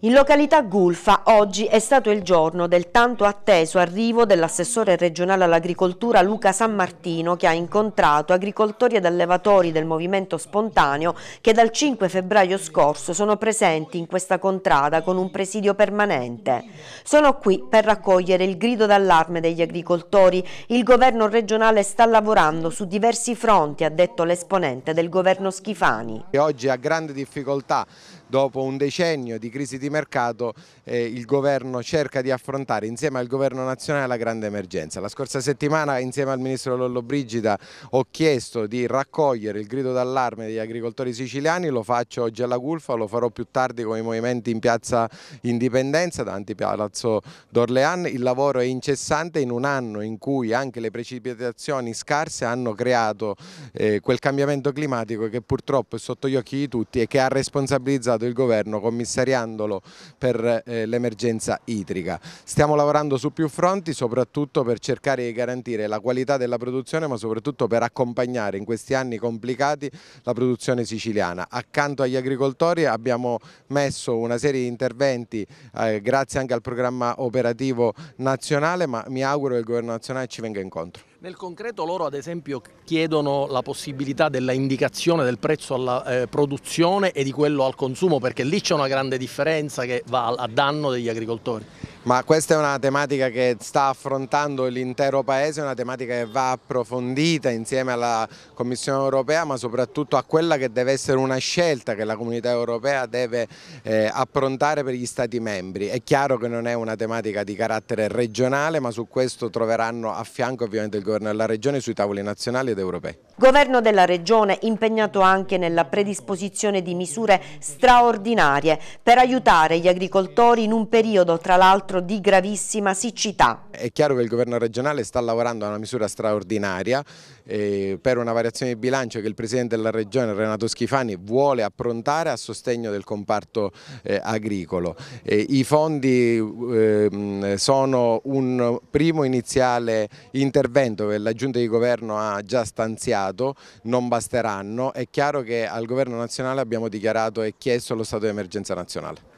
In località Gulfa oggi è stato il giorno del tanto atteso arrivo dell'assessore regionale all'agricoltura Luca San Martino che ha incontrato agricoltori ed allevatori del movimento spontaneo che dal 5 febbraio scorso sono presenti in questa contrada con un presidio permanente. Sono qui per raccogliere il grido d'allarme degli agricoltori. Il governo regionale sta lavorando su diversi fronti, ha detto l'esponente del governo Schifani. Oggi ha grande difficoltà dopo un decennio di crisi di mercato eh, il governo cerca di affrontare insieme al governo nazionale la grande emergenza. La scorsa settimana insieme al ministro Lollobrigida ho chiesto di raccogliere il grido d'allarme degli agricoltori siciliani, lo faccio oggi alla Gulfa, lo farò più tardi con i movimenti in piazza Indipendenza davanti a Palazzo d'Orlean. Il lavoro è incessante in un anno in cui anche le precipitazioni scarse hanno creato eh, quel cambiamento climatico che purtroppo è sotto gli occhi di tutti e che ha responsabilizzato stato il governo commissariandolo per eh, l'emergenza idrica. Stiamo lavorando su più fronti soprattutto per cercare di garantire la qualità della produzione ma soprattutto per accompagnare in questi anni complicati la produzione siciliana. Accanto agli agricoltori abbiamo messo una serie di interventi eh, grazie anche al programma operativo nazionale ma mi auguro che il governo nazionale ci venga incontro. Nel concreto loro ad esempio chiedono la possibilità della indicazione del prezzo alla eh, produzione e di quello al consumo consumo perché lì c'è una grande differenza che va a danno degli agricoltori. Ma questa è una tematica che sta affrontando l'intero Paese, una tematica che va approfondita insieme alla Commissione europea ma soprattutto a quella che deve essere una scelta che la comunità europea deve eh, approntare per gli Stati membri. È chiaro che non è una tematica di carattere regionale ma su questo troveranno a fianco ovviamente il governo della regione sui tavoli nazionali ed europei. Governo della regione impegnato anche nella predisposizione di misure straordinarie per aiutare gli agricoltori in un periodo tra l'altro perimetro di gravissima siccità. È chiaro che il governo regionale sta lavorando a una misura straordinaria eh, per una variazione di bilancio che il Presidente della Regione Renato Schifani vuole approntare a sostegno del comparto eh, agricolo. Eh, I fondi ehm, sono un primo iniziale intervento che la Giunta di Governo ha già stanziato, non basteranno, è chiaro che al Governo nazionale abbiamo dichiarato e chiesto lo stato di emergenza nazionale.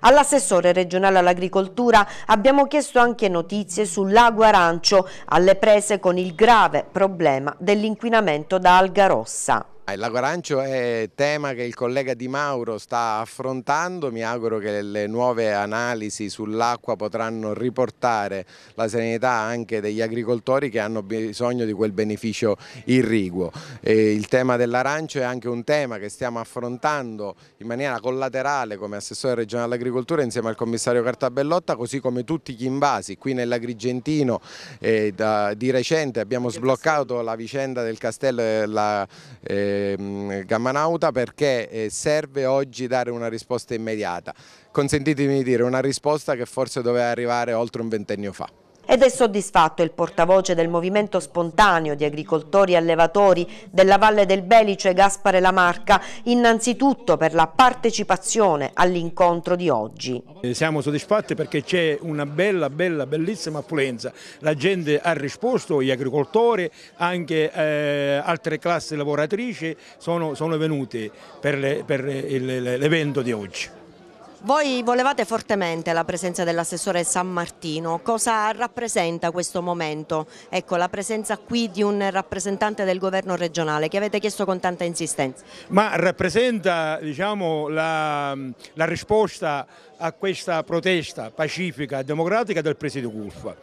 All'assessore regionale all'agricoltura abbiamo chiesto anche notizie sull'Agua Arancio alle prese con il grave problema dell'inquinamento da alga rossa. Il eh, lago Arancio è tema che il collega Di Mauro sta affrontando, mi auguro che le nuove analisi sull'acqua potranno riportare la serenità anche degli agricoltori che hanno bisogno di quel beneficio irriguo. E il tema dell'arancio è anche un tema che stiamo affrontando in maniera collaterale come assessore regionale all'agricoltura insieme al commissario Cartabellotta, così come tutti gli invasi qui nell'Agrigentino eh, di recente abbiamo sbloccato la vicenda del castello e la... Eh, Ehm, Gamma Nauta perché eh, serve oggi dare una risposta immediata. Consentitemi di dire una risposta che forse doveva arrivare oltre un ventennio fa. Ed è soddisfatto il portavoce del movimento spontaneo di agricoltori e allevatori della Valle del Belice Gaspare Lamarca, innanzitutto per la partecipazione all'incontro di oggi. Eh, siamo soddisfatti perché c'è una bella, bella, bellissima affluenza. La gente ha risposto, gli agricoltori, anche eh, altre classi lavoratrici sono, sono venute per l'evento di oggi. Voi volevate fortemente la presenza dell'assessore San Martino, cosa rappresenta questo momento? Ecco, la presenza qui di un rappresentante del governo regionale che avete chiesto con tanta insistenza. Ma rappresenta diciamo, la, la risposta a questa protesta pacifica e democratica del presidio Culfa.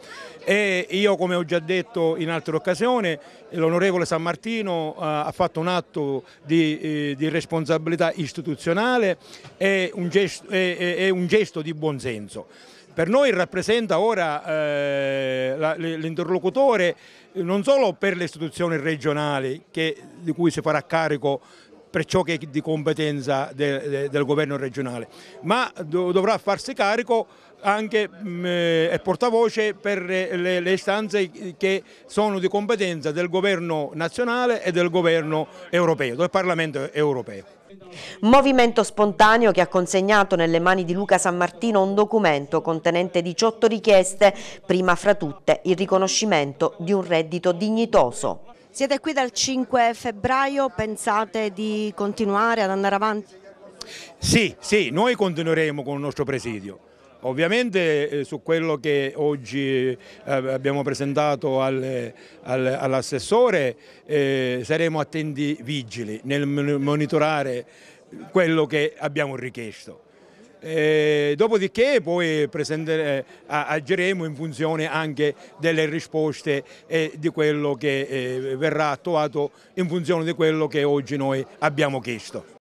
E io come ho già detto in altre occasioni, l'onorevole San Martino eh, ha fatto un atto di, eh, di responsabilità istituzionale e un gesto, eh, è, è un gesto di buonsenso. Per noi rappresenta ora eh, l'interlocutore non solo per le istituzioni regionali che, di cui si farà carico per ciò che è di competenza de, de, del governo regionale, ma do, dovrà farsi carico anche mm, e eh, portavoce per eh, le, le, istanze che sono di competenza del governo nazionale e del governo europeo, del Parlamento europeo. Movimento spontaneo che ha consegnato nelle mani di Luca San Martino un documento contenente 18 richieste, prima fra tutte il riconoscimento di un reddito dignitoso. Siete qui dal 5 febbraio, pensate di continuare ad andare avanti? Sì, sì, noi continueremo con il nostro presidio. Ovviamente eh, su quello che oggi eh, abbiamo presentato al, al, all'assessore eh, saremo attenti vigili nel monitorare quello che abbiamo richiesto. E eh, dopodiché poi eh, agiremo in funzione anche delle risposte e eh, di quello che verrà attuato in funzione di quello che oggi noi abbiamo chiesto.